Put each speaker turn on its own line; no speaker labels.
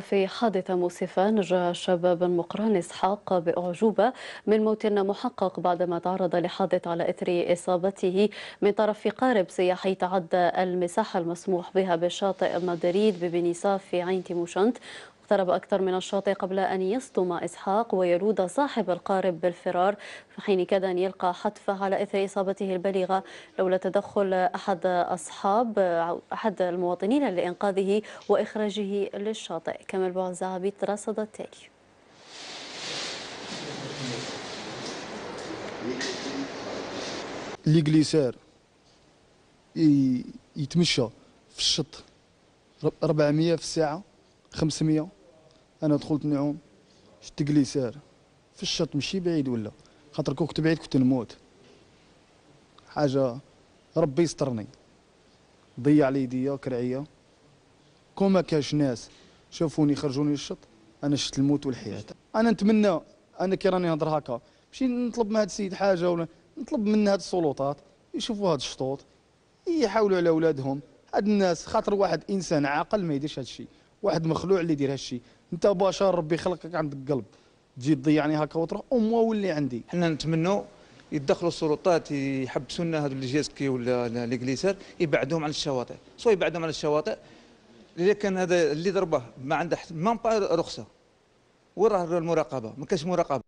في حادثة مؤسفة نجا الشباب مقران إسحاق بأعجوبة من موت محقق بعدما تعرض لحادث على إثر إصابته من طرف قارب سياحي تعدى المساحة المسموح بها بشاطئ مدريد ببنيساف في عين تيموشنت اقترب أكثر من الشاطئ قبل أن يصدم إسحاق ويلود صاحب القارب بالفرار في حين كاد أن يلقى حتفه على إثر إصابته البليغة لولا تدخل أحد أصحاب أحد المواطنين لإنقاذه وإخراجه للشاطئ كما زعبي ترصد التالي
اللي جليسار يتمشى في الشط 400 في الساعه 500 انا دخلت نعوم شت كليسار في الشط مشي بعيد ولا خاطر كون كنت بعيد كنت نموت حاجه ربي يسترني ضيع لي يديا كرعيه كوما ما كاش ناس شافوني خرجوني الشط انا شفت الموت والحياه انا نتمنى انا كي راني نهضر هكا ماشي نطلب من هذا السيد حاجه ولا نطلب من هاد السلطات يشوفوا هاد الشطوط يحاولوا على اولادهم هاد الناس خاطر واحد انسان عاقل ما يديرش هاد الشيء واحد مخلوع اللي يدير
هالشيء انت بشر ربي خلقك عندك قلب تجي تضيعني هكا وتروح اموا واللي عندي حنا نتمنوا يدخلوا السلطات يحبسوا لنا هذو الجيسكي ولا الكليسار يبعدوهم على الشواطئ سو يبعدوهم على الشواطئ اللي كان هذا اللي ضربه ما عنده مام با رخصه وين راه المراقبه ما كاش مراقبه